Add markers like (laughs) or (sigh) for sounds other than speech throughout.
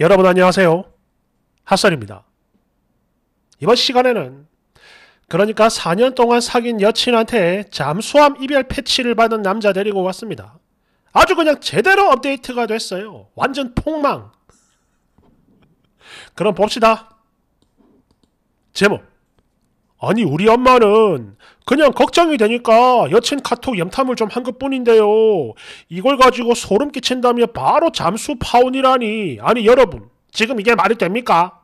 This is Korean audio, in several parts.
여러분 안녕하세요. 핫설입니다. 이번 시간에는 그러니까 4년 동안 사귄 여친한테 잠수함 이별 패치를 받은 남자 데리고 왔습니다. 아주 그냥 제대로 업데이트가 됐어요. 완전 폭망. 그럼 봅시다. 제목 아니 우리 엄마는 그냥 걱정이 되니까 여친 카톡 염탐을 좀 한 것뿐인데요. 이걸 가지고 소름 끼친다며 바로 잠수 파혼이라니. 아니 여러분 지금 이게 말이 됩니까?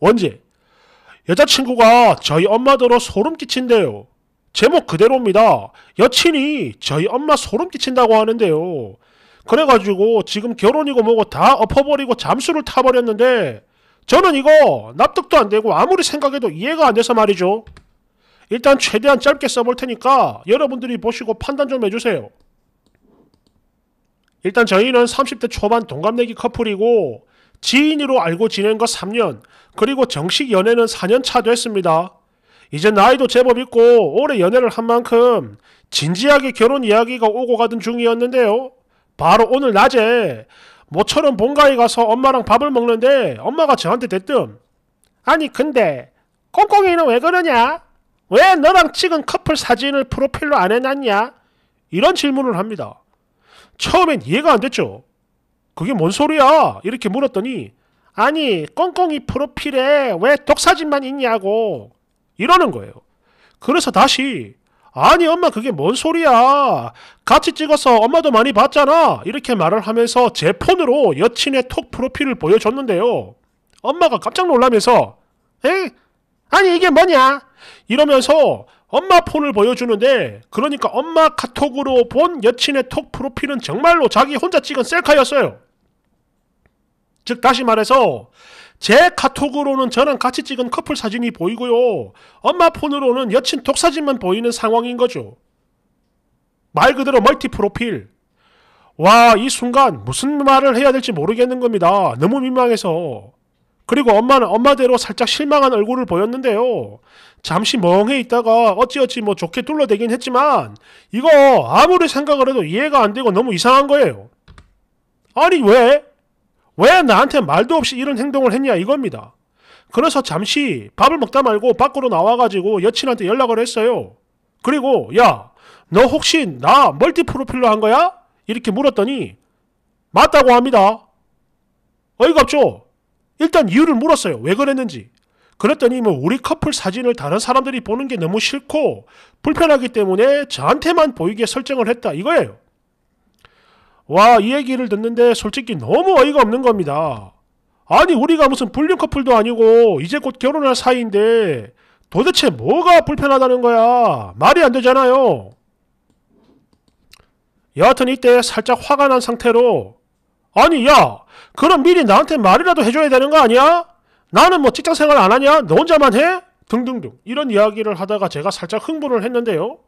언제? 여자친구가 저희 엄마더러 소름 끼친대요. 제목 그대로입니다. 여친이 저희 엄마 소름 끼친다고 하는데요. 그래가지고 지금 결혼이고 뭐고 다 엎어버리고 잠수를 타버렸는데 저는 이거 납득도 안 되고 아무리 생각해도 이해가 안 돼서 말이죠. 일단 최대한 짧게 써볼 테니까 여러분들이 보시고 판단 좀 해주세요. 일단 저희는 30대 초반 동갑내기 커플이고 지인으로 알고 지낸 거 3년 그리고 정식 연애는 4년 차 됐습니다. 이제 나이도 제법 있고 오래 연애를 한 만큼 진지하게 결혼 이야기가 오고 가던 중이었는데요. 바로 오늘 낮에 모처럼 본가에 가서 엄마랑 밥을 먹는데 엄마가 저한테 대뜸 아니 근데 꽁꽁이는 왜 그러냐? 왜 너랑 찍은 커플 사진을 프로필로 안 해놨냐? 이런 질문을 합니다. 처음엔 이해가 안 됐죠. 그게 뭔 소리야? 이렇게 물었더니 아니 꽁꽁이 프로필에 왜 독사진만 있냐고 이러는 거예요. 그래서 다시 아니 엄마 그게 뭔 소리야. 같이 찍어서 엄마도 많이 봤잖아. 이렇게 말을 하면서 제 폰으로 여친의 톡 프로필을 보여줬는데요. 엄마가 깜짝 놀라면서 에? 아니 이게 뭐냐? 이러면서 엄마 폰을 보여주는데 그러니까 엄마 카톡으로 본 여친의 톡 프로필은 정말로 자기 혼자 찍은 셀카였어요. 즉 다시 말해서 제 카톡으로는 저랑 같이 찍은 커플 사진이 보이고요. 엄마 폰으로는 여친 독사진만 보이는 상황인 거죠. 말 그대로 멀티 프로필. 와, 이 순간 무슨 말을 해야 될지 모르겠는 겁니다. 너무 민망해서. 그리고 엄마는 엄마대로 살짝 실망한 얼굴을 보였는데요. 잠시 멍해 있다가 어찌어찌 뭐 좋게 둘러대긴 했지만 이거 아무리 생각을 해도 이해가 안 되고 너무 이상한 거예요. 아니 왜? 왜 나한테 말도 없이 이런 행동을 했냐 이겁니다. 그래서 잠시 밥을 먹다 말고 밖으로 나와가지고 여친한테 연락을 했어요. 그리고 야, 너 혹시 나 멀티 프로필로 한 거야? 이렇게 물었더니 맞다고 합니다. 어이가 없죠? 일단 이유를 물었어요. 왜 그랬는지. 그랬더니 뭐 우리 커플 사진을 다른 사람들이 보는 게 너무 싫고 불편하기 때문에 저한테만 보이게 설정을 했다 이거예요. 와, 이 얘기를 듣는데 솔직히 너무 어이가 없는 겁니다. 아니, 우리가 무슨 불륜 커플도 아니고 이제 곧 결혼할 사이인데 도대체 뭐가 불편하다는 거야? 말이 안 되잖아요. 여하튼 이때 살짝 화가 난 상태로 아니, 야, 그럼 미리 나한테 말이라도 해줘야 되는 거 아니야? 나는 뭐 직장 생활 안 하냐? 너 혼자만 해? 등등등 이런 이야기를 하다가 제가 살짝 흥분을 했는데요.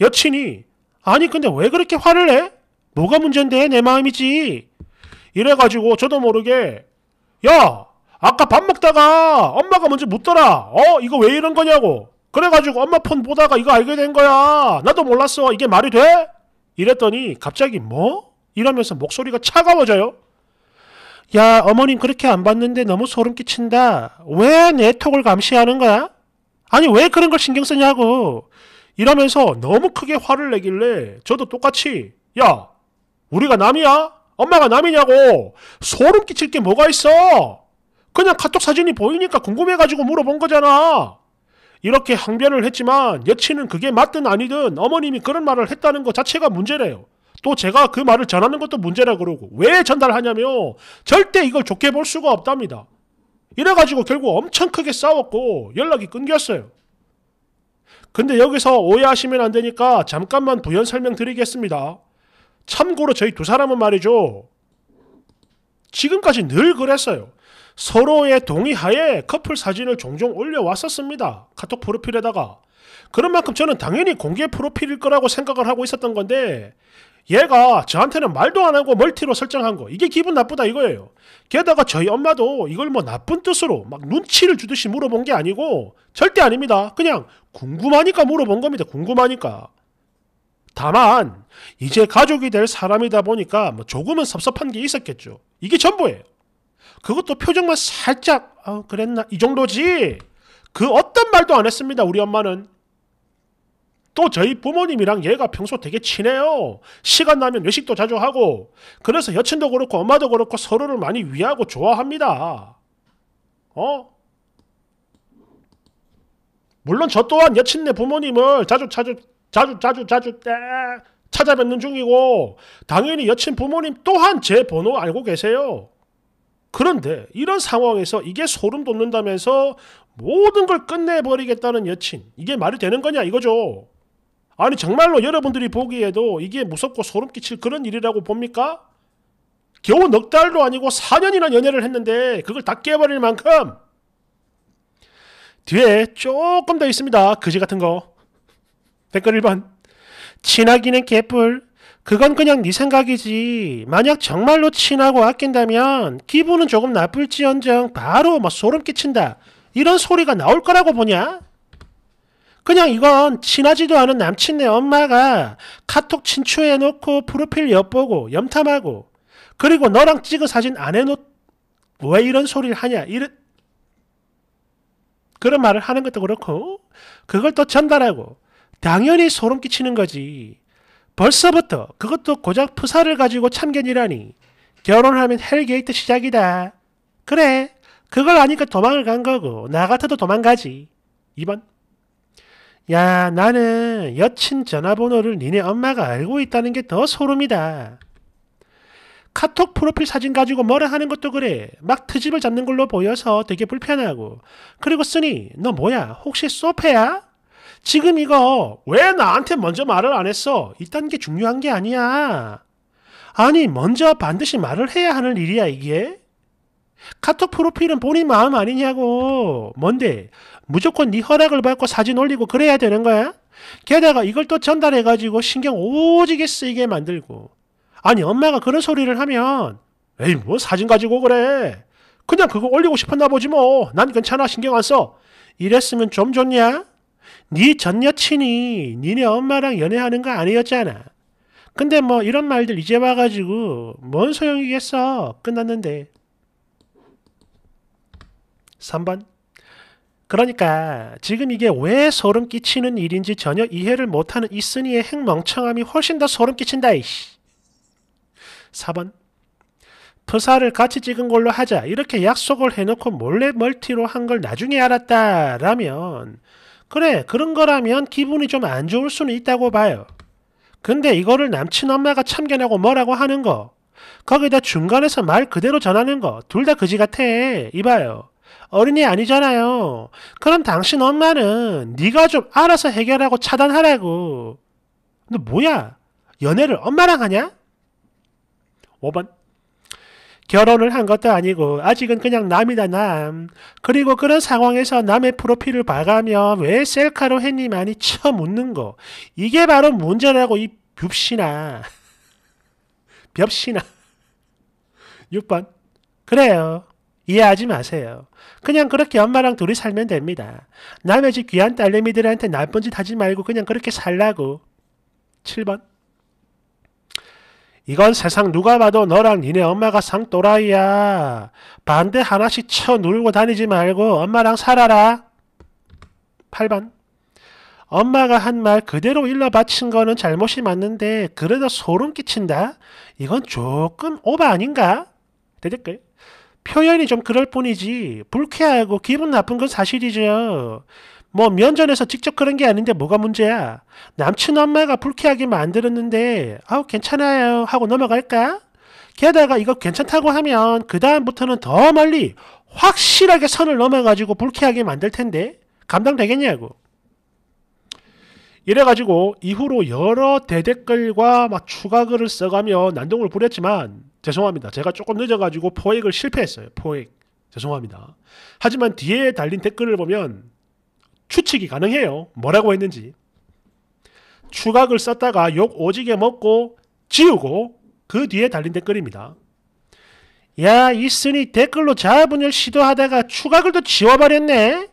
여친이 아니 근데 왜 그렇게 화를 내? 뭐가 문젠데내 마음이지 이래가지고 저도 모르게 야 아까 밥 먹다가 엄마가 먼저 묻더라 어 이거 왜 이런 거냐고 그래가지고 엄마 폰 보다가 이거 알게 된 거야 나도 몰랐어 이게 말이 돼? 이랬더니 갑자기 뭐? 이러면서 목소리가 차가워져요 야 어머님 그렇게 안 봤는데 너무 소름 끼친다 왜 내 톡을 감시하는 거야? 아니 왜 그런 걸 신경 쓰냐고 이러면서 너무 크게 화를 내길래 저도 똑같이 야 우리가 남이야? 엄마가 남이냐고 소름 끼칠 게 뭐가 있어? 그냥 카톡 사진이 보이니까 궁금해가지고 물어본 거잖아. 이렇게 항변을 했지만 여친은 그게 맞든 아니든 어머님이 그런 말을 했다는 것 자체가 문제래요. 또 제가 그 말을 전하는 것도 문제라 그러고 왜 전달하냐며 절대 이걸 좋게 볼 수가 없답니다. 이래가지고 결국 엄청 크게 싸웠고 연락이 끊겼어요. 근데 여기서 오해하시면 안 되니까 잠깐만 부연 설명드리겠습니다. 참고로 저희 두 사람은 말이죠. 지금까지 늘 그랬어요. 서로의 동의하에 커플 사진을 종종 올려왔었습니다. 카톡 프로필에다가. 그런 만큼 저는 당연히 공개 프로필일 거라고 생각을 하고 있었던 건데 얘가 저한테는 말도 안 하고 멀티로 설정한 거 이게 기분 나쁘다 이거예요. 게다가 저희 엄마도 이걸 뭐 나쁜 뜻으로 막 눈치를 주듯이 물어본 게 아니고 절대 아닙니다. 그냥 궁금하니까 물어본 겁니다. 궁금하니까. 다만 이제 가족이 될 사람이다 보니까 뭐 조금은 섭섭한 게 있었겠죠. 이게 전부예요. 그것도 표정만 살짝 어, 그랬나 이 정도지. 그 어떤 말도 안 했습니다. 우리 엄마는 또 저희 부모님이랑 얘가 평소 되게 친해요. 시간 나면 외식도 자주 하고 그래서 여친도 그렇고 엄마도 그렇고 서로를 많이 위하고 좋아합니다. 어? 물론 저 또한 여친네 부모님을 자주 자주 자주 자주 자주 때 찾아뵙는 중이고 당연히 여친 부모님 또한 제 번호 알고 계세요. 그런데 이런 상황에서 이게 소름 돋는다면서 모든 걸 끝내버리겠다는 여친 이게 말이 되는 거냐 이거죠. 아니 정말로 여러분들이 보기에도 이게 무섭고 소름 끼칠 그런 일이라고 봅니까? 겨우 넉 달도 아니고 4년이나 연애를 했는데 그걸 다 깨버릴 만큼 뒤에 조금 더 있습니다. 그지 같은 거. 댓글 1번. 친하기는 개뿔. 그건 그냥 네 생각이지. 만약 정말로 친하고 아낀다면 기분은 조금 나쁠지언정 바로 뭐 소름 끼친다. 이런 소리가 나올 거라고 보냐? 그냥 이건 친하지도 않은 남친네 엄마가 카톡 친추해놓고 프로필 엿보고 염탐하고 그리고 너랑 찍은 사진 안 해놓 왜 이런 소리를 하냐 이런 그런 말을 하는 것도 그렇고 그걸 또 전달하고 당연히 소름 끼치는 거지. 벌써부터 그것도 고작 프사를 가지고 참견이라니. 결혼하면 헬게이트 시작이다. 그래. 그걸 아니까 도망을 간 거고 나 같아도 도망가지. 2번. 야 나는 여친 전화번호를 니네 엄마가 알고 있다는 게 더 소름이다. 카톡 프로필 사진 가지고 뭐라 하는 것도 그래. 막 트집을 잡는 걸로 보여서 되게 불편하고. 그리고 쓰니 너 뭐야? 혹시 소페야? 지금 이거 왜 나한테 먼저 말을 안 했어? 이딴 게 중요한 게 아니야. 아니, 먼저 반드시 말을 해야 하는 일이야, 이게? 카톡 프로필은 본인 마음 아니냐고. 뭔데? 무조건 네 허락을 받고 사진 올리고 그래야 되는 거야? 게다가 이걸 또 전달해가지고 신경 오지게 쓰이게 만들고. 아니, 엄마가 그런 소리를 하면, 에이, 뭐 사진 가지고 그래. 그냥 그거 올리고 싶었나 보지 뭐. 난 괜찮아, 신경 안 써. 이랬으면 좀 좋냐? 네전 여친이 니네 엄마랑 연애하는 거 아니었잖아. 근데 뭐 이런 말들 이제 와가지고 뭔 소용이겠어. 끝났는데. 3번. 그러니까 지금 이게 왜 소름 끼치는 일인지 전혀 이해를 못하는 이순이의 행멍청함이 훨씬 더 소름 끼친다. 이씨. 4번. 프사를 같이 찍은 걸로 하자 이렇게 약속을 해놓고 몰래 멀티로 한 걸 나중에 알았다라면 그래, 그런 거라면 기분이 좀 안 좋을 수는 있다고 봐요. 근데 이거를 남친 엄마가 참견하고 뭐라고 하는 거. 거기다 중간에서 말 그대로 전하는 거. 둘다 그지 같아. 이봐요. 어린이 아니잖아요. 그럼 당신 엄마는 네가 좀 알아서 해결하고 차단하라고. 너 뭐야? 연애를 엄마랑 하냐? 5번. 결혼을 한 것도 아니고 아직은 그냥 남이다 남. 그리고 그런 상황에서 남의 프로필을 봐가며 왜 셀카로 했니 많이 쳐 묻는 거. 이게 바로 문제라고 이뱄시나볍시나 6번. (laughs) (laughs) 그래요. 이해하지 마세요. 그냥 그렇게 엄마랑 둘이 살면 됩니다. 남의 집 귀한 딸내미들한테 나쁜 짓 하지 말고 그냥 그렇게 살라고. 7번. 이건 세상 누가 봐도 너랑 니네 엄마가 상또라이야. 반대 하나씩 쳐 누르고 다니지 말고 엄마랑 살아라. 8번 엄마가 한 말 그대로 일러 바친 거는 잘못이 맞는데 그래도 소름 끼친다? 이건 조금 오바 아닌가? 대댓글 표현이 좀 그럴 뿐이지 불쾌하고 기분 나쁜 건 사실이죠. 뭐 면전에서 직접 그런 게 아닌데 뭐가 문제야? 남친 엄마가 불쾌하게 만들었는데 아우 괜찮아요 하고 넘어갈까? 게다가 이거 괜찮다고 하면 그 다음부터는 더 멀리 확실하게 선을 넘어가지고 불쾌하게 만들 텐데 감당되겠냐고. 이래가지고 이후로 여러 대댓글과 막 추가글을 써가며 난동을 부렸지만 죄송합니다. 제가 조금 늦어가지고 포획을 실패했어요. 포획. 죄송합니다. 하지만 뒤에 달린 댓글을 보면 추측이 가능해요. 뭐라고 했는지. 추각을 썼다가 욕 오지게 먹고 지우고 그 뒤에 달린 댓글입니다. 야, 있으니 댓글로 자아분열 시도하다가 추각을 또 지워버렸네?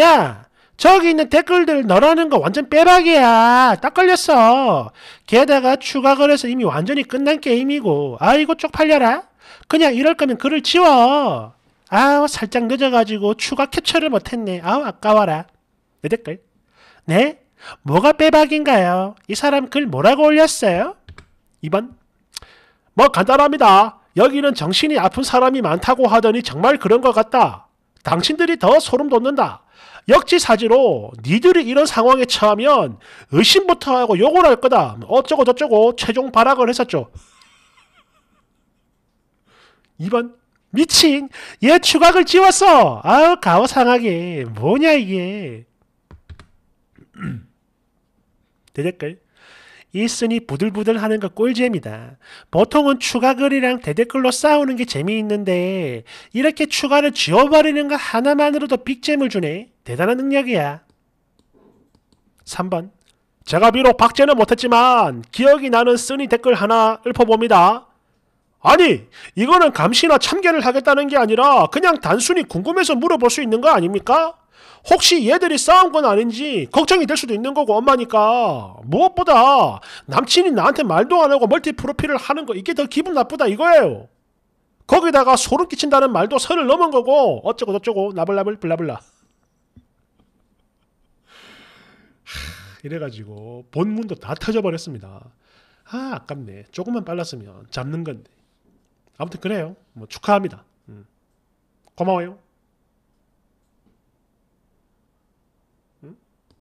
야, 저기 있는 댓글들 너라는 거 완전 빼박이야. 딱 걸렸어. 게다가 추각을 해서 이미 완전히 끝난 게임이고. 아이고, 쪽팔려라. 그냥 이럴 거면 글을 지워. 아우, 살짝 늦어가지고 추가 캡처를 못했네. 아우, 아까워라. 댓글. 네? 뭐가 빼박인가요? 이 사람 글 뭐라고 올렸어요? 2번. 뭐 간단합니다. 여기는 정신이 아픈 사람이 많다고 하더니 정말 그런 것 같다. 당신들이 더 소름 돋는다. 역지사지로 니들이 이런 상황에 처하면 의심부터 하고 욕을 할 거다. 어쩌고 저쩌고 최종 발악을 했었죠. 2번 미친 얘 추각을 지웠어. 아우 가오상하게 뭐냐 이게. (clears throat) 대댓글 있으니 부들부들하는 거 꿀잼이다. 보통은 추가글이랑 대댓글로 싸우는 게 재미있는데 이렇게 추가를 지워버리는 거 하나만으로도 빅잼을 주네. 대단한 능력이야. 3번 제가 비록 박제는 못했지만 기억이 나는 쓰니 댓글 하나 읊어봅니다. 아니 이거는 감시나 참견을 하겠다는 게 아니라 그냥 단순히 궁금해서 물어볼 수 있는 거 아닙니까? 혹시 얘들이 싸운 건 아닌지 걱정이 될 수도 있는 거고 엄마니까 무엇보다 남친이 나한테 말도 안 하고 멀티 프로필을 하는 거 이게 더 기분 나쁘다 이거예요 거기다가 소름 끼친다는 말도 선을 넘은 거고 어쩌고 저쩌고 나블나블 블라블라 이래가지고 본문도 다 터져버렸습니다 아 아깝네 조금만 빨랐으면 잡는 건데 아무튼 그래요 뭐 축하합니다 음. 고마워요